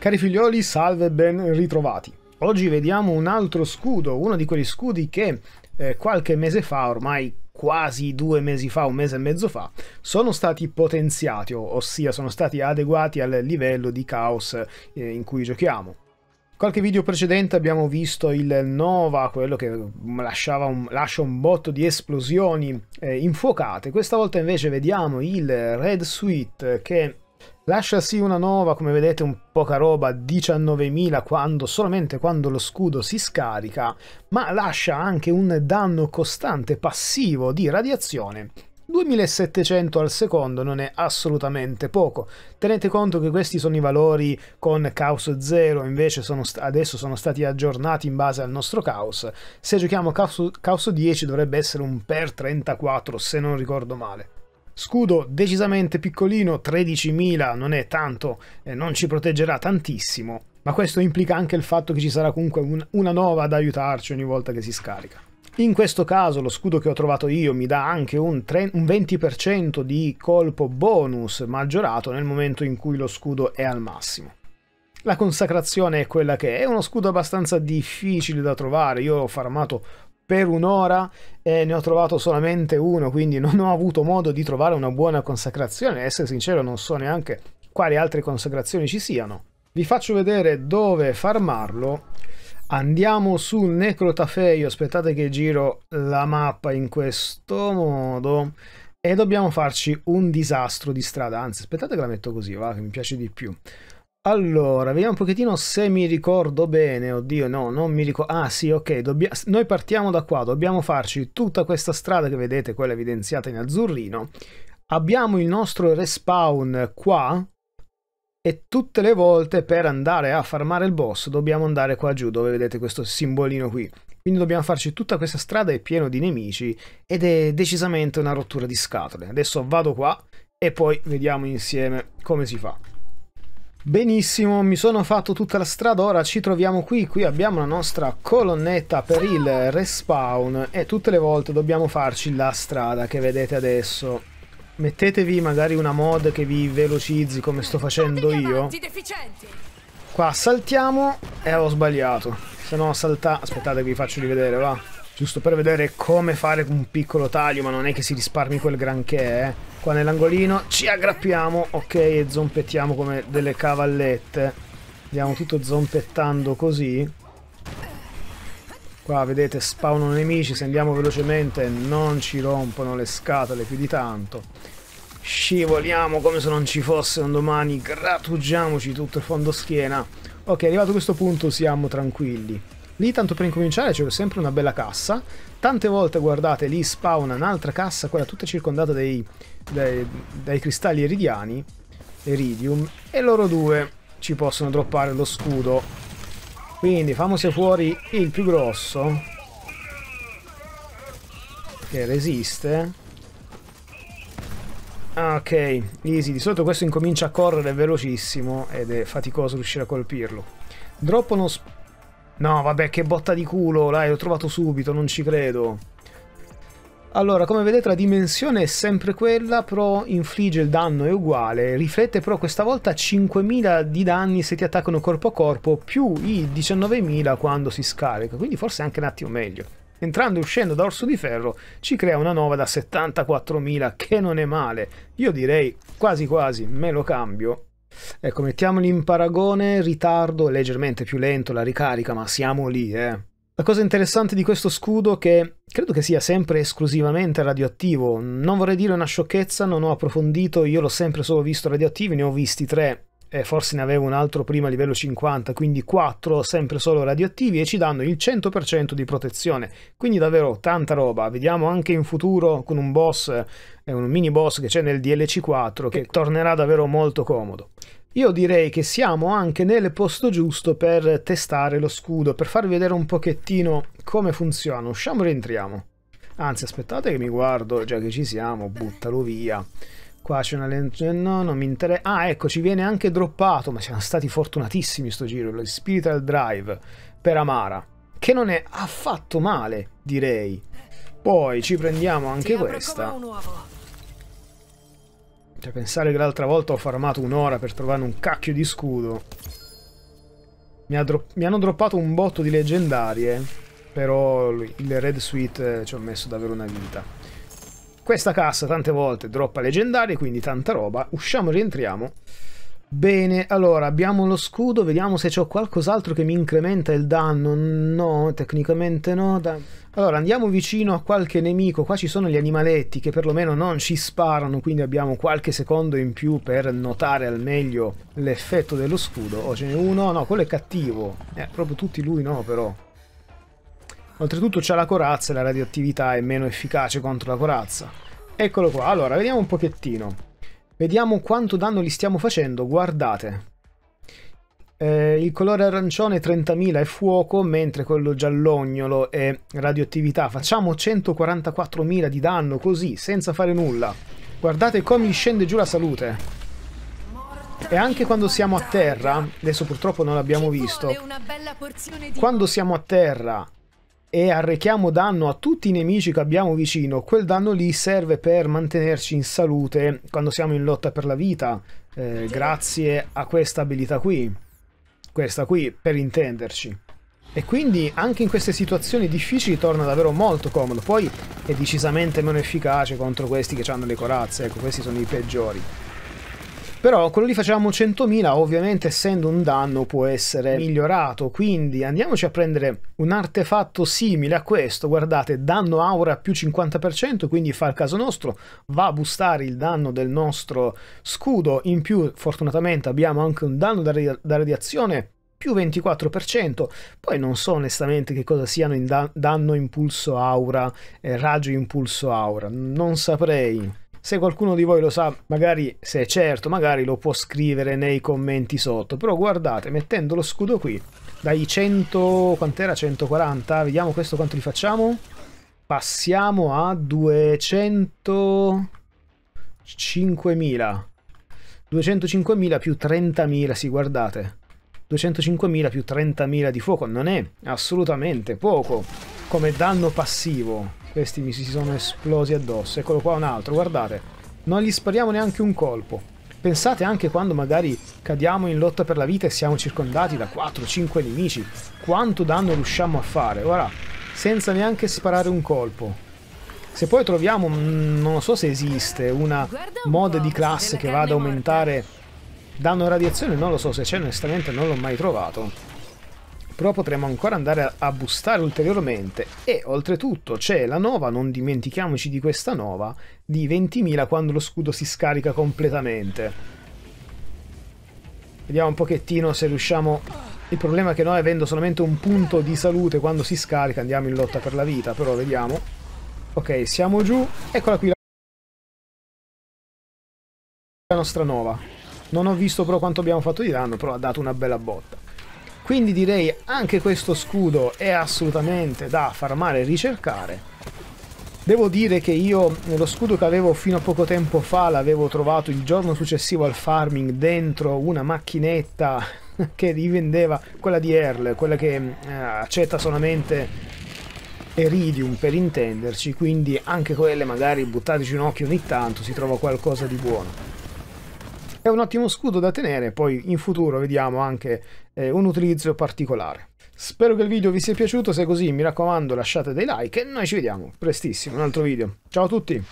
Cari figlioli, salve e ben ritrovati. Oggi vediamo un altro scudo, uno di quegli scudi che eh, qualche mese fa, ormai quasi due mesi fa, un mese e mezzo fa, sono stati potenziati, ossia sono stati adeguati al livello di caos eh, in cui giochiamo. Qualche video precedente abbiamo visto il Nova, quello che un, lascia un botto di esplosioni eh, infuocate. Questa volta invece vediamo il Red Suite che Lascia sì una nuova, come vedete un poca roba, 19.000 quando, solamente quando lo scudo si scarica, ma lascia anche un danno costante passivo di radiazione 2700 al secondo non è assolutamente poco. Tenete conto che questi sono i valori con Caos 0, invece sono adesso sono stati aggiornati in base al nostro Caos. Se giochiamo Caos, Caos 10 dovrebbe essere un per 34 se non ricordo male. Scudo decisamente piccolino, 13.000 non è tanto, eh, non ci proteggerà tantissimo, ma questo implica anche il fatto che ci sarà comunque un, una nova ad aiutarci ogni volta che si scarica. In questo caso lo scudo che ho trovato io mi dà anche un, 3, un 20% di colpo bonus maggiorato nel momento in cui lo scudo è al massimo. La consacrazione è quella che è, è uno scudo abbastanza difficile da trovare, io l'ho farmato per un'ora e ne ho trovato solamente uno, quindi non ho avuto modo di trovare una buona consacrazione. Essere sincero, non so neanche quali altre consacrazioni ci siano. Vi faccio vedere dove farmarlo. Andiamo su Necrotafeio, aspettate che giro la mappa in questo modo e dobbiamo farci un disastro di strada, anzi aspettate che la metto così, va, che mi piace di più. Allora, vediamo un pochettino se mi ricordo bene. Oddio, no, non mi ricordo. Ah, sì, ok. Dobbia... Noi partiamo da qua. Dobbiamo farci tutta questa strada che vedete, quella evidenziata in azzurrino. Abbiamo il nostro respawn qua. E tutte le volte per andare a farmare il boss dobbiamo andare qua giù, dove vedete questo simbolino qui. Quindi dobbiamo farci tutta questa strada, è pieno di nemici ed è decisamente una rottura di scatole. Adesso vado qua e poi vediamo insieme come si fa. Benissimo, mi sono fatto tutta la strada, ora ci troviamo qui, qui abbiamo la nostra colonnetta per il respawn e tutte le volte dobbiamo farci la strada che vedete adesso. Mettetevi magari una mod che vi velocizzi come sto facendo io. Qua saltiamo e ho sbagliato, se no salta... aspettate vi faccio rivedere, va. Giusto per vedere come fare un piccolo taglio, ma non è che si risparmi quel granché, eh. Qua nell'angolino ci aggrappiamo, ok, e zompettiamo come delle cavallette. Andiamo tutto zompettando così. Qua vedete spawnano nemici, se andiamo velocemente non ci rompono le scatole più di tanto. Scivoliamo come se non ci fosse un domani, grattugiamoci tutto il fondo schiena. Ok, arrivato a questo punto siamo tranquilli. Lì, tanto per incominciare, c'è sempre una bella cassa. Tante volte, guardate, lì spawna un'altra cassa, quella tutta circondata dai, dai, dai cristalli iridiani, iridium, e loro due ci possono droppare lo scudo. Quindi, famosi fuori il più grosso, che resiste. Ok, easy. Di solito questo incomincia a correre velocissimo ed è faticoso riuscire a colpirlo. Droppano No, vabbè, che botta di culo, l'hai, l'ho trovato subito, non ci credo. Allora, come vedete la dimensione è sempre quella, però infligge il danno è uguale, riflette però questa volta 5.000 di danni se ti attaccano corpo a corpo, più i 19.000 quando si scarica, quindi forse anche un attimo meglio. Entrando e uscendo da Orso di Ferro ci crea una nuova da 74.000, che non è male. Io direi quasi quasi me lo cambio Ecco, mettiamoli in paragone, ritardo, leggermente più lento la ricarica, ma siamo lì, eh. La cosa interessante di questo scudo è che credo che sia sempre esclusivamente radioattivo, non vorrei dire una sciocchezza, non ho approfondito, io l'ho sempre solo visto radioattivo, ne ho visti tre eh, forse ne avevo un altro prima a livello 50, quindi 4 sempre solo radioattivi e ci danno il 100% di protezione, quindi davvero tanta roba, vediamo anche in futuro con un boss, eh, un mini boss che c'è nel DLC4 che tornerà davvero molto comodo. Io direi che siamo anche nel posto giusto per testare lo scudo, per farvi vedere un pochettino come funziona, usciamo e rientriamo. Anzi aspettate che mi guardo, già che ci siamo, buttalo via. Qua c'è una legge. Cioè, no, non mi interessa. Ah, ecco, ci viene anche droppato. Ma siamo stati fortunatissimi sto giro. Lo Spiritual Drive per Amara. Che non è affatto male, direi. Poi ci prendiamo anche questa. Cioè, pensare che l'altra volta ho farmato un'ora per trovare un cacchio di scudo. Mi, ha mi hanno droppato un botto di leggendarie. Però il Red Suite eh, ci ho messo davvero una vita. Questa cassa tante volte droppa leggendarie, quindi tanta roba. Usciamo, e rientriamo. Bene, allora abbiamo lo scudo, vediamo se c'ho qualcos'altro che mi incrementa il danno. No, tecnicamente no. Dai. Allora andiamo vicino a qualche nemico. Qua ci sono gli animaletti che perlomeno non ci sparano, quindi abbiamo qualche secondo in più per notare al meglio l'effetto dello scudo. Oh, ce n'è uno. No, quello è cattivo. Eh, proprio tutti lui no, però. Oltretutto c'è la corazza e la radioattività è meno efficace contro la corazza. Eccolo qua, allora vediamo un pochettino. Vediamo quanto danno gli stiamo facendo, guardate. Eh, il colore arancione 30.000 è fuoco, mentre quello giallognolo è radioattività. Facciamo 144.000 di danno così, senza fare nulla. Guardate come gli scende giù la salute. E anche quando siamo a terra, adesso purtroppo non l'abbiamo visto, quando siamo a terra e arrechiamo danno a tutti i nemici che abbiamo vicino, quel danno lì serve per mantenerci in salute quando siamo in lotta per la vita, eh, grazie a questa abilità qui, questa qui per intenderci. E quindi anche in queste situazioni difficili torna davvero molto comodo, poi è decisamente meno efficace contro questi che hanno le corazze, ecco questi sono i peggiori. Però quello lì facevamo 100.000, ovviamente essendo un danno può essere migliorato, quindi andiamoci a prendere un artefatto simile a questo, guardate, danno aura più 50%, quindi fa il caso nostro, va a boostare il danno del nostro scudo, in più fortunatamente abbiamo anche un danno da, radi da radiazione più 24%, poi non so onestamente che cosa siano in da danno impulso aura, eh, raggio impulso aura, non saprei. Se qualcuno di voi lo sa, magari se è certo, magari lo può scrivere nei commenti sotto. Però guardate, mettendo lo scudo qui, dai 100... quant'era? 140? Vediamo questo quanto li facciamo. Passiamo a 200... 5.000. 205.000 più 30.000, sì, guardate. 205.000 più 30.000 di fuoco non è assolutamente poco come danno passivo. Questi mi si sono esplosi addosso. Eccolo qua un altro, guardate. Non gli spariamo neanche un colpo. Pensate anche quando magari cadiamo in lotta per la vita e siamo circondati da 4-5 nemici. Quanto danno riusciamo a fare? Ora, senza neanche sparare un colpo. Se poi troviamo, mm, non so se esiste, una mod di classe che vada ad aumentare danno radiazione, non lo so se c'è, onestamente non l'ho mai trovato però potremmo ancora andare a boostare ulteriormente e oltretutto c'è la nova, non dimentichiamoci di questa nova, di 20.000 quando lo scudo si scarica completamente. Vediamo un pochettino se riusciamo... Il problema è che noi avendo solamente un punto di salute quando si scarica andiamo in lotta per la vita, però vediamo. Ok, siamo giù, eccola qui la nostra nova. Non ho visto però quanto abbiamo fatto di danno, però ha dato una bella botta. Quindi direi anche questo scudo è assolutamente da farmare e ricercare. Devo dire che io lo scudo che avevo fino a poco tempo fa l'avevo trovato il giorno successivo al farming dentro una macchinetta che rivendeva quella di Earl, quella che eh, accetta solamente Eridium per intenderci, quindi anche quelle magari buttateci un occhio ogni tanto si trova qualcosa di buono è un ottimo scudo da tenere, poi in futuro vediamo anche eh, un utilizzo particolare. Spero che il video vi sia piaciuto, se è così mi raccomando lasciate dei like e noi ci vediamo prestissimo in un altro video. Ciao a tutti!